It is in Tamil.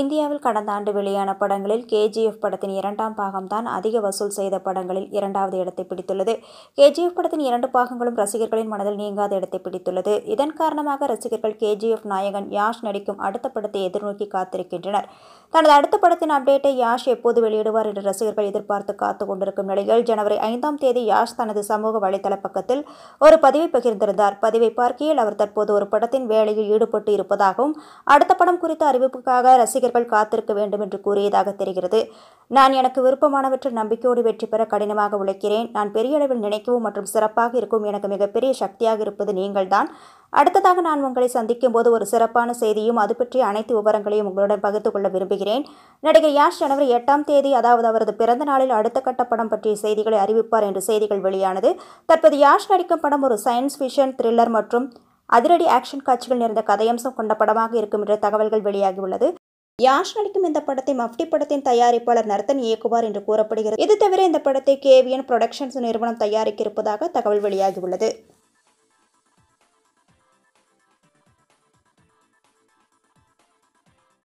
இந்தியாவில் கடந்த ஆண்டு வெளியான படங்களில் கேஜிஎஃப் படத்தின் இரண்டாம் பாகம்தான் அதிக வசூல் செய்த படங்களில் இரண்டாவது இடத்தை பிடித்துள்ளது கேஜிஎஃப் படத்தின் இரண்டு பாகங்களும் ரசிகர்களின் மனதில் நீங்காத இடத்தை பிடித்துள்ளது இதன் காரணமாக ரசிகர்கள் கேஜிஎஃப் நாயகன் யாஷ் நடிக்கும் அடுத்த படத்தை எதிர்நோக்கி காத்திருக்கின்றனர் தனது அடுத்த படத்தின் அப்டேட்டை யாஷ் எப்போது வெளியிடுவார் என்று ரசிகர்கள் எதிர்பார்த்து காத்து கொண்டிருக்கும் நிலையில் ஜனவரி ஐந்தாம் தேதி யாஷ் தனது சமூக வலைதள பக்கத்தில் ஒரு பதிவை பகிர்ந்திருந்தார் பதிவை பார்க்கையில் அவர் தற்போது ஒரு படத்தின் வேலையில் ஈடுபட்டு இருப்பதாகவும் அடுத்த படம் குறித்த அறிவிப்புக்காக ரசிகர் ரசிகர்கள் காத்திருக்க வேண்டும் என்று கூறியதாக தெரிகிறது நான் எனக்கு விருப்பமானவற்றில் நம்பிக்கையோடு வெற்றி பெற கடினமாக உழைக்கிறேன் நான் பெரிய அளவில் நினைக்கவும் மற்றும் சிறப்பாக இருக்கும் எனக்கு மிகப்பெரிய சக்தியாக இருப்பது நீங்கள்தான் அடுத்ததாக நான் உங்களை சந்திக்கும் போது ஒரு சிறப்பான செய்தியும் அது பற்றிய அனைத்து விவரங்களையும் உங்களுடன் பகிர்ந்து கொள்ள விரும்புகிறேன் நடிகர் யாஷ் ஜனவரி எட்டாம் தேதி அதாவது அவரது பிறந்த நாளில் அடுத்த கட்ட படம் பற்றிய செய்திகளை அறிவிப்பார் என்று செய்திகள் வெளியானது தற்போது யாஷ் நடிக்கும் படம் ஒரு சயின்ஸ் ஃபிஷன் த்ரில்லர் மற்றும் அதிரடி ஆக்ஷன் காட்சிகள் நிறைந்த கதையம்சம் கொண்ட படமாக இருக்கும் என்ற தகவல்கள் வெளியாகியுள்ளது யாஷ் நடிக்கும் இந்த படத்தை மஃப்டி படத்தின் தயாரிப்பாளர் நர்த்தன் இயக்குவார் என்று கூறப்படுகிறது இது தவிர இந்த படத்தை கேவிஎன் புரொடக்ஷன்ஸ் நிறுவனம் தயாரிக்க இருப்பதாக தகவல் வெளியாகியுள்ளது